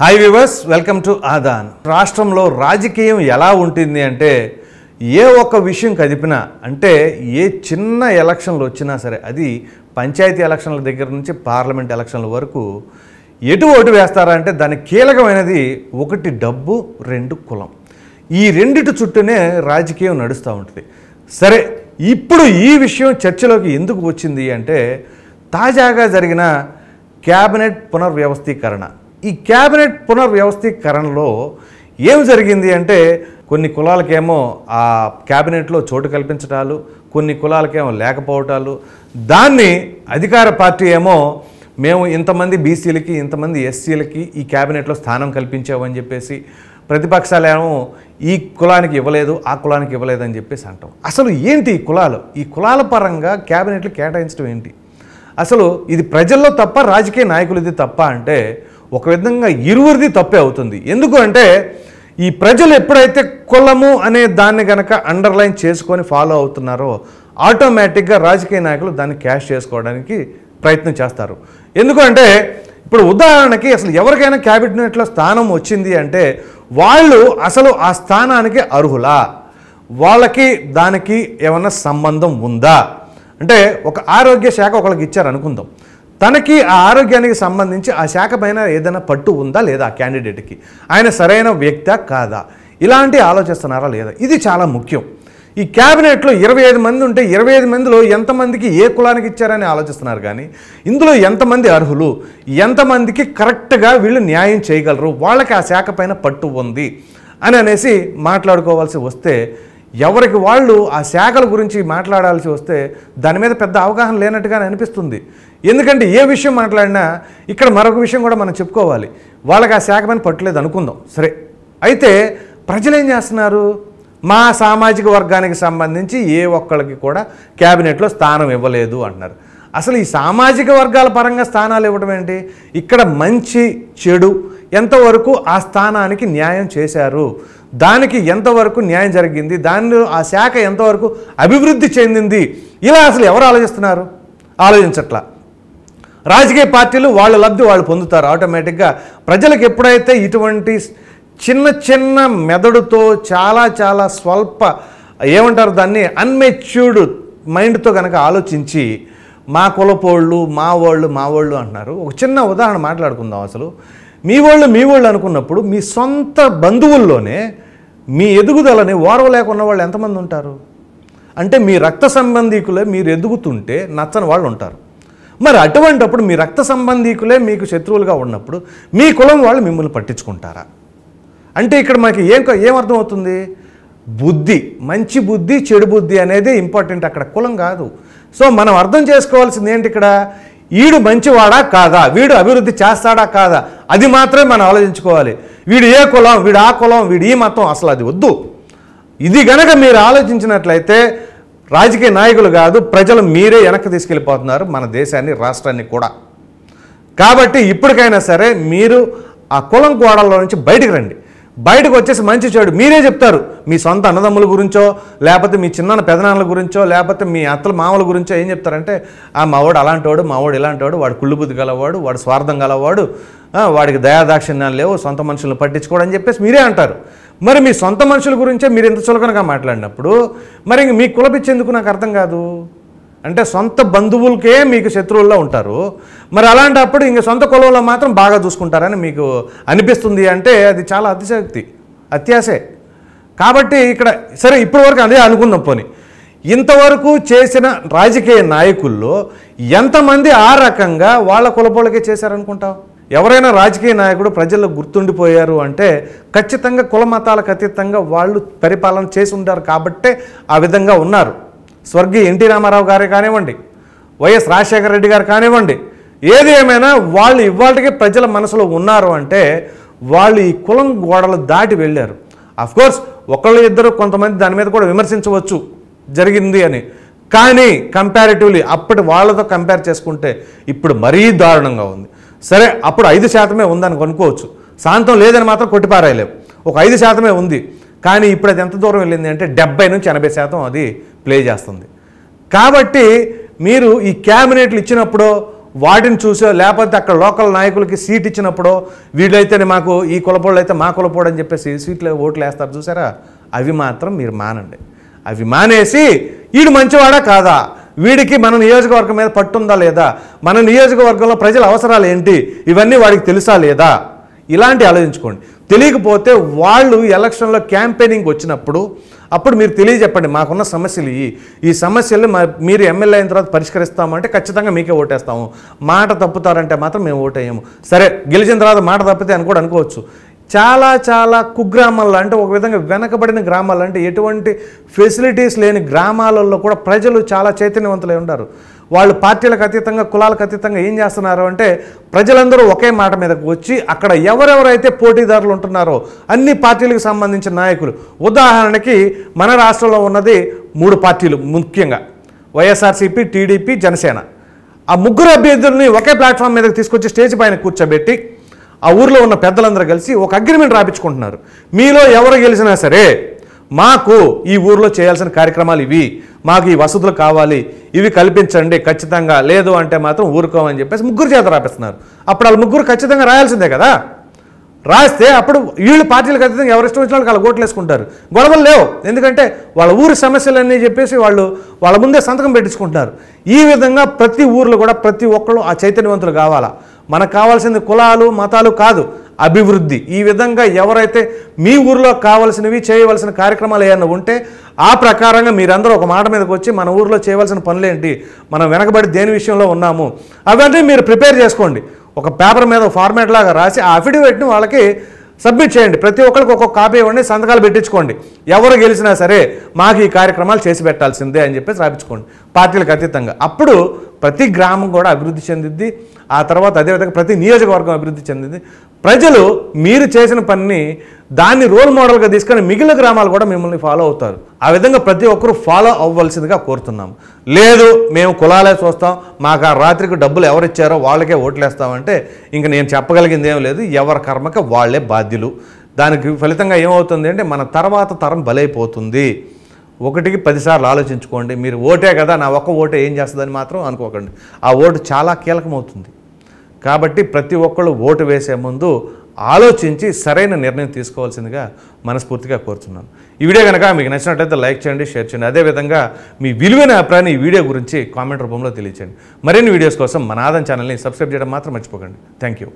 hi viewers welcome to ఆదాన్ రాష్ట్రంలో రాజకీయం ఎలా ఉంటుంది అంటే ఏ ఒక్క విషయం కదిపినా అంటే ఏ చిన్న ఎలక్షన్లు వచ్చినా సరే అది పంచాయతీ ఎలక్షన్ల దగ్గర నుంచి పార్లమెంట్ ఎలక్షన్ల వరకు ఎటు ఓటు వేస్తారా అంటే దాని కీలకమైనది ఒకటి డబ్బు రెండు కులం ఈ రెండిటి చుట్టూనే రాజకీయం నడుస్తూ ఉంటుంది సరే ఇప్పుడు ఈ విషయం చర్చలోకి ఎందుకు వచ్చింది అంటే తాజాగా జరిగిన క్యాబినెట్ పునర్వ్యవస్థీకరణ ఈ క్యాబినెట్ పునర్వ్యవస్థీకరణలో ఏం జరిగింది అంటే కొన్ని కులాలకేమో ఆ క్యాబినెట్లో చోటు కల్పించటాలు కొన్ని కులాలకేమో లేకపోవటాలు దాన్ని అధికార పార్టీ ఏమో మేము ఇంతమంది బీసీలకి ఇంతమంది ఎస్సీలకి ఈ క్యాబినెట్లో స్థానం కల్పించామని చెప్పేసి ప్రతిపక్షాలు ఏమో ఈ కులానికి ఇవ్వలేదు ఆ కులానికి ఇవ్వలేదు అని చెప్పేసి అంటాం అసలు ఏంటి ఈ కులాలు ఈ కులాల పరంగా క్యాబినెట్లు కేటాయించడం ఏంటి అసలు ఇది ప్రజల్లో తప్ప రాజకీయ నాయకులు ఇది తప్ప అంటే ఒక విధంగా ఇరువురిది తప్పే అవుతుంది ఎందుకు అంటే ఈ ప్రజలు ఎప్పుడైతే కులము అనే దాన్ని గనక అండర్లైన్ చేసుకొని ఫాలో అవుతున్నారో ఆటోమేటిక్గా రాజకీయ నాయకులు దాన్ని క్యాష్ చేసుకోవడానికి ప్రయత్నం చేస్తారు ఎందుకంటే ఇప్పుడు ఉదాహరణకి అసలు ఎవరికైనా క్యాబినెట్లో స్థానం వచ్చింది అంటే వాళ్ళు అసలు ఆ స్థానానికి అర్హులా వాళ్ళకి దానికి ఏమన్నా సంబంధం ఉందా అంటే ఒక ఆరోగ్య శాఖ ఒకళ్ళకి ఇచ్చారు అనుకుందాం తనకి ఆ ఆరోగ్యానికి సంబంధించి ఆ శాఖ పైన ఏదైనా పట్టు ఉందా లేదా ఆ క్యాండిడేట్కి ఆయన సరైన వ్యక్త కాదా ఇలాంటి ఆలోచిస్తున్నారా లేదా ఇది చాలా ముఖ్యం ఈ క్యాబినెట్లో ఇరవై ఐదు మంది ఉంటే ఇరవై ఐదు మందిలో ఎంతమందికి ఏ కులానికి ఇచ్చారని ఆలోచిస్తున్నారు కానీ ఇందులో ఎంతమంది అర్హులు ఎంతమందికి కరెక్ట్గా వీళ్ళు న్యాయం చేయగలరు వాళ్ళకి ఆ శాఖ పైన పట్టు ఉంది అని అనేసి మాట్లాడుకోవాల్సి వస్తే ఎవరికి వాళ్ళు ఆ శాఖల గురించి మాట్లాడాల్సి వస్తే దాని మీద పెద్ద అవగాహన లేనట్టుగానే అనిపిస్తుంది ఎందుకంటే ఏ విషయం మాట్లాడినా ఇక్కడ మరొక విషయం కూడా మనం చెప్పుకోవాలి వాళ్ళకి ఆ శాఖ పని పట్టలేదు అనుకుందాం సరే అయితే ప్రజలు ఏం చేస్తున్నారు మా సామాజిక వర్గానికి సంబంధించి ఏ ఒక్కళ్ళకి కూడా క్యాబినెట్లో స్థానం ఇవ్వలేదు అంటున్నారు అసలు ఈ సామాజిక వర్గాల పరంగా స్థానాలు ఇవ్వడం ఏంటి ఇక్కడ మంచి చెడు ఎంతవరకు ఆ స్థానానికి న్యాయం చేశారు దానికి ఎంతవరకు న్యాయం జరిగింది దాన్ని ఆ శాఖ ఎంతవరకు అభివృద్ధి చెందింది ఇలా అసలు ఎవరు ఆలోచిస్తున్నారు ఆలోచించట్లా రాజకీయ పార్టీలు వాళ్ళ లబ్ధి వాళ్ళు పొందుతారు ఆటోమేటిక్గా ప్రజలకు ఎప్పుడైతే ఇటువంటి చిన్న చిన్న మెదడుతో చాలా చాలా స్వల్ప ఏమంటారు దాన్ని అన్మెచ్యూర్డ్ మైండ్తో కనుక ఆలోచించి మా కులపోళ్ళు మా వాళ్ళు మా వాళ్ళు అంటున్నారు ఒక చిన్న ఉదాహరణ మాట్లాడుకుందాం అసలు మీ వాళ్ళు మీ వాళ్ళు అనుకున్నప్పుడు మీ సొంత బంధువుల్లోనే మీ ఎదుగుదలని ఓర్వలేకున్న వాళ్ళు ఎంతమంది ఉంటారు అంటే మీ రక్త సంబంధీకులే మీరు ఎదుగుతుంటే నచ్చని వాళ్ళు ఉంటారు మరి అటువంటప్పుడు మీ రక్త సంబంధీకులే మీకు శత్రువులుగా ఉన్నప్పుడు మీ కులం వాళ్ళు మిమ్మల్ని పట్టించుకుంటారా అంటే ఇక్కడ మనకి ఏం ఏమర్థమవుతుంది బుద్ధి మంచి బుద్ధి చెడు బుద్ధి అనేది ఇంపార్టెంట్ అక్కడ కులం కాదు సో మనం అర్థం చేసుకోవాల్సింది ఏంటి ఇక్కడ వీడు మంచివాడా కాదా వీడు అభివృద్ధి చేస్తాడా కాదా అది మాత్రమే మనం ఆలోచించుకోవాలి వీడు ఏ కులం వీడు ఆ కులం వీడు ఈ మతం అసలు అది వద్దు ఇది గనక మీరు ఆలోచించినట్లయితే రాజకీయ నాయకులు కాదు ప్రజలు మీరే వెనక్కి తీసుకెళ్ళిపోతున్నారు మన దేశాన్ని రాష్ట్రాన్ని కూడా కాబట్టి ఇప్పటికైనా సరే మీరు ఆ కులం కోడల్లో నుంచి బయటకు రండి బయటకు వచ్చేసి మంచి చెడు మీరే చెప్తారు మీ సొంత అన్నదమ్ముల గురించో లేకపోతే మీ చిన్న పెదనాన్నల గురించో లేకపోతే మీ అత్తల మామల గురించో ఏం చెప్తారంటే ఆ మావాడు అలాంటివాడు మావాడు ఇలాంటివాడు వాడు కుళ్ళుబుద్ధి గలవాడు వాడు స్వార్థం గలవాడు వాడికి దయాదాక్షిణ్యాలు లేవు సొంత మనుషులను పట్టించుకోవడం అని చెప్పేసి మీరే అంటారు మరి మీ సొంత మనుషుల గురించే మీరు ఇంత చులకనగా మాట్లాడినప్పుడు మరి మీ కులపిచ్చేందుకు నాకు అర్థం కాదు అంటే సొంత బంధువులకే మీకు శత్రువుల్లో ఉంటారు మరి అలాంటప్పుడు ఇంక సొంత కులంలో మాత్రం బాగా చూసుకుంటారని మీకు అనిపిస్తుంది అంటే అది చాలా అతిశక్తి అత్యాసే కాబట్టి ఇక్కడ సరే ఇప్పటివరకు అదే అనుకుందాం పోని ఇంతవరకు చేసిన రాజకీయ నాయకుల్లో ఎంతమంది ఆ రకంగా వాళ్ళ కులపోళ్ళకే చేశారనుకుంటావు ఎవరైనా రాజకీయ నాయకుడు ప్రజల్లో గుర్తుండిపోయారు అంటే ఖచ్చితంగా కుల మతాలకు అతీతంగా వాళ్ళు పరిపాలన చేసి ఉంటారు కాబట్టే ఆ విధంగా ఉన్నారు స్వర్గీయ ఎన్టీ రామారావు గారే కానివ్వండి వైఎస్ రాజశేఖర రెడ్డి గారు కానివ్వండి ఏది ఏమైనా వాళ్ళు ఇవాళకి ప్రజల మనసులో ఉన్నారు అంటే వాళ్ళు ఈ కులం గోడలు దాటి వెళ్ళారు కోర్స్ ఒకళ్ళు ఇద్దరు కొంతమంది దాని మీద కూడా విమర్శించవచ్చు జరిగింది అని కానీ కంపారిటివ్లీ అప్పటి వాళ్ళతో కంపేర్ చేసుకుంటే ఇప్పుడు మరీ దారుణంగా ఉంది సరే అప్పుడు ఐదు శాతమే ఉందని కొనుక్కోవచ్చు శాంతం లేదని మాత్రం కొట్టిపారాయలేవు ఒక ఐదు శాతమే ఉంది కానీ ఇప్పుడు అది ఎంత దూరం వెళ్ళింది అంటే డెబ్బై నుంచి ఎనభై శాతం అది ప్లే చేస్తుంది కాబట్టి మీరు ఈ క్యాబినెట్లు ఇచ్చినప్పుడు వాటిని చూసో లేకపోతే అక్కడ లోకల్ నాయకులకి సీట్ ఇచ్చినప్పుడు వీళ్ళైతేనే మాకు ఈ కులపోళ్ళు అయితే మా కులపోడు అని చెప్పేసి సీట్లు ఓట్లు వేస్తారు చూసారా అవి మాత్రం మీరు మానండి అవి మానేసి వీడు మంచివాడా కాదా వీడికి మన నియోజకవర్గం మీద పట్టుందా లేదా మన నియోజకవర్గంలో ప్రజల అవసరాలు ఏంటి ఇవన్నీ వాడికి తెలుసా లేదా ఇలాంటి ఆలోచించుకోండి తెలియకపోతే వాళ్ళు ఎలక్షన్లో క్యాంపెయినింగ్ వచ్చినప్పుడు అప్పుడు మీరు తెలియజెప్పండి మాకున్న సమస్యలు ఇవి ఈ సమస్యలు మీరు ఎమ్మెల్యే అయిన తర్వాత పరిష్కరిస్తామంటే ఖచ్చితంగా మీకే ఓటేస్తాము మాట తప్పుతారంటే మాత్రం మేము ఓటేయము సరే గెలిచిన తర్వాత మాట తప్పితే అని కూడా అనుకోవచ్చు చాలా చాలా కుగ్రామాల్లో అంటే ఒక విధంగా వెనకబడిన గ్రామాలు అంటే ఎటువంటి ఫెసిలిటీస్ లేని గ్రామాలలో కూడా ప్రజలు చాలా చైతన్యవంతులై ఉన్నారు వాళ్ళు పార్టీలకు అతీతంగా కులాలకు అతీతంగా ఏం చేస్తున్నారు అంటే ప్రజలందరూ ఒకే మాట మీదకు వచ్చి అక్కడ ఎవరెవరైతే పోటీదారులు ఉంటున్నారో అన్ని పార్టీలకు సంబంధించిన నాయకులు ఉదాహరణకి మన రాష్ట్రంలో ఉన్నది మూడు పార్టీలు ముఖ్యంగా వైఎస్ఆర్సీపీ టీడీపీ జనసేన ఆ ముగ్గురు అభ్యర్థుల్ని ఒకే ప్లాట్ఫామ్ మీదకి తీసుకొచ్చి స్టేజ్ పైన కూర్చోబెట్టి ఆ ఊర్లో ఉన్న పెద్దలందరూ కలిసి ఒక అగ్రిమెంట్ రాపించుకుంటున్నారు మీలో ఎవరు గెలిచినా సరే మాకు ఈ ఊర్లో చేయాల్సిన కార్యక్రమాలు ఇవి మాకు ఈ వసతులు కావాలి ఇవి కల్పించండి ఖచ్చితంగా లేదు అంటే మాత్రం ఊరుకోమని చెప్పేసి ముగ్గురు చేత రాపిస్తున్నారు అప్పుడు వాళ్ళు ముగ్గురు ఖచ్చితంగా రాయాల్సిందే కదా రాస్తే అప్పుడు వీళ్ళు పార్టీలకు అతీతంగా ఎవరు ఇష్టం వచ్చిన వాళ్ళు ఓట్లు వేసుకుంటారు గొడవలు లేవు ఎందుకంటే వాళ్ళ ఊరి సమస్యలన్నీ చెప్పేసి వాళ్ళు వాళ్ళ ముందే సంతకం పెట్టించుకుంటారు ఈ విధంగా ప్రతి ఊర్లో కూడా ప్రతి ఒక్కరు ఆ చైతన్యవంతులు కావాలా మనకు కావాల్సింది కులాలు మతాలు కాదు అభివృద్ధి ఈ విధంగా ఎవరైతే మీ ఊర్లో కావాల్సినవి చేయవలసిన కార్యక్రమాలు ఏమైనా ఉంటే ఆ ప్రకారంగా మీరందరూ ఒక మాట మీదకి వచ్చి మన ఊర్లో చేయవలసిన పనులేంటి మనం వెనకబడి దేని విషయంలో ఉన్నాము అవన్నీ మీరు ప్రిపేర్ చేసుకోండి ఒక పేపర్ మీద ఫార్మాట్ లాగా రాసి ఆ అఫిడవిట్ని వాళ్ళకి సబ్మిట్ చేయండి ప్రతి ఒక్కరికి ఒక్కొక్క కాపీ ఇవ్వండి సంతకాలు పెట్టించుకోండి ఎవరు గెలిచినా సరే మాకు ఈ కార్యక్రమాలు చేసి పెట్టాల్సిందే అని చెప్పేసి రాపించుకోండి పార్టీలకు అతీతంగా అప్పుడు ప్రతి గ్రామం కూడా అభివృద్ధి చెందింది ఆ తర్వాత అదేవిధంగా ప్రతి నియోజకవర్గం అభివృద్ధి చెందింది ప్రజలు మీరు చేసిన పనిని దాన్ని రోల్ మోడల్గా తీసుకొని మిగిలిన గ్రామాలు కూడా మిమ్మల్ని ఫాలో అవుతారు ఆ విధంగా ప్రతి ఒక్కరూ ఫాలో అవ్వాల్సిందిగా కోరుతున్నాం లేదు మేము కులాలే చూస్తాం మాకు ఆ రాత్రికి డబ్బులు ఎవరిచ్చారో వాళ్ళకే ఓట్లేస్తామంటే ఇంక నేను చెప్పగలిగింది ఏం లేదు ఎవరి కర్మకి వాళ్ళే బాధ్యులు దానికి ఫలితంగా ఏమవుతుంది అంటే మన తర్వాత తరం బలైపోతుంది ఒకటికి పదిసార్లు ఆలోచించుకోండి మీరు ఓటే కదా నా ఒక్క ఓటే ఏం చేస్తుందని మాత్రం అనుకోకండి ఆ ఓటు చాలా కీలకమవుతుంది కాబట్టి ప్రతి ఒక్కళ్ళు ఓటు వేసే ముందు ఆలోచించి సరైన నిర్ణయం తీసుకోవాల్సిందిగా మనస్ఫూర్తిగా కోరుతున్నాను ఈ వీడియో కనుక మీకు నచ్చినట్లయితే లైక్ చేయండి షేర్ చేయండి అదేవిధంగా మీ విలువైన అభిప్రాయాన్ని ఈ వీడియో గురించి కామెంట్ రూపంలో తెలియచేయండి మరిన్ని వీడియోస్ కోసం మన ఆదం ఛానల్ని సబ్స్క్రైబ్ చేయడం మాత్రం మర్చిపోకండి థ్యాంక్ యూ